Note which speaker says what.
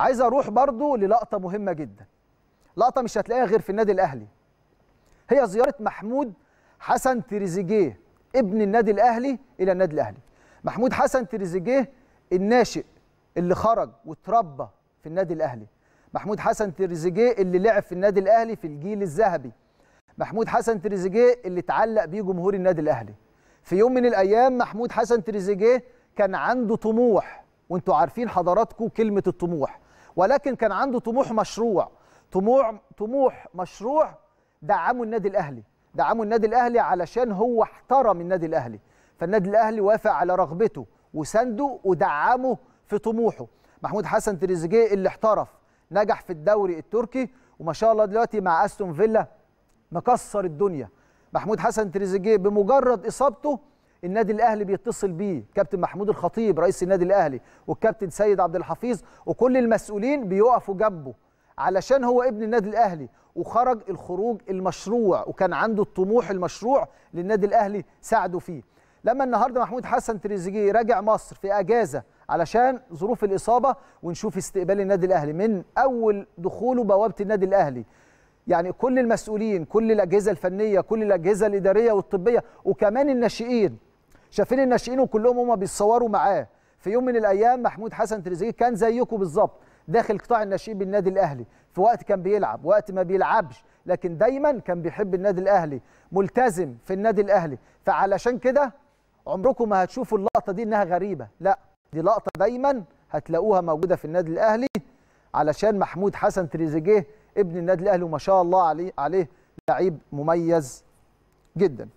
Speaker 1: عايز اروح برضو للقطه مهمه جدا لقطه مش هتلاقيها غير في النادي الاهلي هي زياره محمود حسن تريزيجيه ابن النادي الاهلي الى النادي الاهلي محمود حسن تريزيجيه الناشئ اللي خرج واتربى في النادي الاهلي محمود حسن تريزيجيه اللي لعب في النادي الاهلي في الجيل الذهبي محمود حسن تريزيجيه اللي اتعلق بيه جمهور النادي الاهلي في يوم من الايام محمود حسن تريزيجيه كان عنده طموح وانتوا عارفين حضراتكم كلمه الطموح ولكن كان عنده طموح مشروع طموح طموح مشروع دعمه النادي الاهلي دعمه النادي الاهلي علشان هو احترم النادي الاهلي فالنادي الاهلي وافق على رغبته وسنده ودعمه في طموحه محمود حسن تريزيجيه اللي احترف نجح في الدوري التركي وما شاء الله دلوقتي مع استون فيلا مكسر الدنيا محمود حسن تريزيجيه بمجرد اصابته النادي الاهلي بيتصل بيه كابتن محمود الخطيب رئيس النادي الاهلي والكابتن سيد عبد الحفيظ وكل المسؤولين بيقفوا جنبه علشان هو ابن النادي الاهلي وخرج الخروج المشروع وكان عنده الطموح المشروع للنادي الاهلي ساعده فيه لما النهارده محمود حسن تريزيجيه راجع مصر في اجازه علشان ظروف الاصابه ونشوف استقبال النادي الاهلي من اول دخوله بوابه النادي الاهلي يعني كل المسؤولين كل الاجهزه الفنيه كل الاجهزه الاداريه والطبيه وكمان الناشئين شايفين الناشئين وكلهم هم بيتصوروا معاه في يوم من الايام محمود حسن تريزيجيه كان زيكم بالظبط داخل قطاع الناشئين بالنادي الاهلي في وقت كان بيلعب وقت ما بيلعبش لكن دايما كان بيحب النادي الاهلي ملتزم في النادي الاهلي فعلشان كده عمركم ما هتشوفوا اللقطه دي انها غريبه لا دي لقطه دايما هتلاقوها موجوده في النادي الاهلي علشان محمود حسن تريزيجيه ابن النادي الاهلي وما شاء الله عليه عليه لعيب مميز جدا